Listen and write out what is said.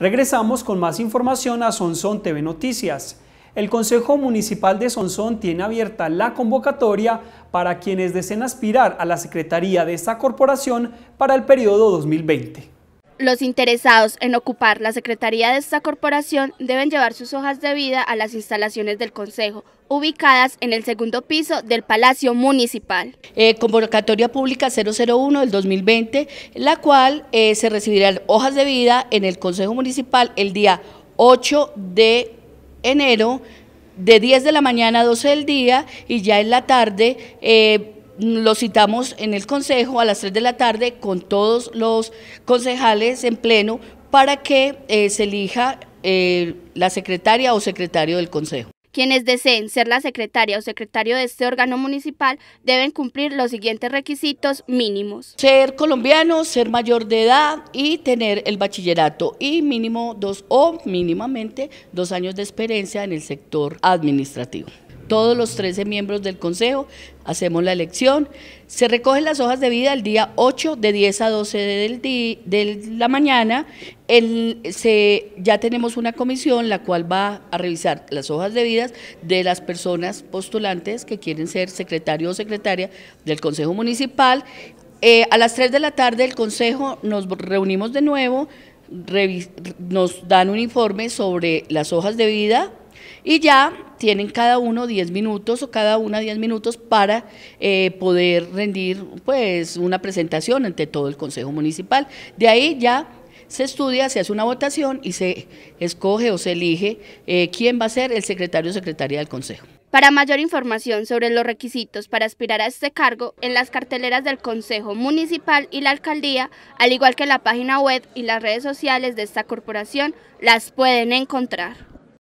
Regresamos con más información a Sonsón TV Noticias. El Consejo Municipal de Sonsón tiene abierta la convocatoria para quienes deseen aspirar a la Secretaría de esta corporación para el periodo 2020. Los interesados en ocupar la secretaría de esta corporación deben llevar sus hojas de vida a las instalaciones del Consejo, ubicadas en el segundo piso del Palacio Municipal. Eh, convocatoria pública 001 del 2020, la cual eh, se recibirán hojas de vida en el Consejo Municipal el día 8 de enero de 10 de la mañana a 12 del día y ya en la tarde eh, lo citamos en el Consejo a las 3 de la tarde con todos los concejales en pleno para que eh, se elija eh, la secretaria o secretario del Consejo. Quienes deseen ser la secretaria o secretario de este órgano municipal deben cumplir los siguientes requisitos mínimos. Ser colombiano, ser mayor de edad y tener el bachillerato y mínimo dos o mínimamente dos años de experiencia en el sector administrativo todos los 13 miembros del Consejo, hacemos la elección. Se recogen las hojas de vida el día 8 de 10 a 12 de la mañana. ya tenemos una comisión la cual va a revisar las hojas de vida de las personas postulantes que quieren ser secretario o secretaria del Consejo Municipal. Eh, a las 3 de la tarde el Consejo nos reunimos de nuevo, nos dan un informe sobre las hojas de vida y ya tienen cada uno 10 minutos o cada una 10 minutos para eh, poder rendir pues una presentación ante todo el Consejo Municipal. De ahí ya se estudia, se hace una votación y se escoge o se elige eh, quién va a ser el secretario o secretaria del Consejo. Para mayor información sobre los requisitos para aspirar a este cargo en las carteleras del Consejo Municipal y la Alcaldía, al igual que la página web y las redes sociales de esta corporación, las pueden encontrar.